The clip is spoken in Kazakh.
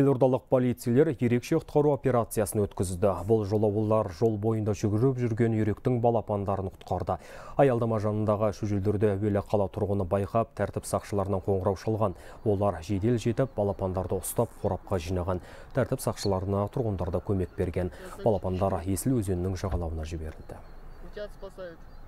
елордалық полицейлер ерекше құтқару операциясын өткізді бұл жолы олар жол бойында жүгіріп жүрген үйректің балапандарын құтқарды аялдама жанындағы шөжелдерді әуелі қала тұрғыны байқап тәртіп сақшыларынан қоңырау шалған олар жедел жетіп балапандарды ұстап қорапқа жинаған тәртіп сақшыларына тұрғындар да көмек берген балапандар есіл өзенінің жағалауына жіберілді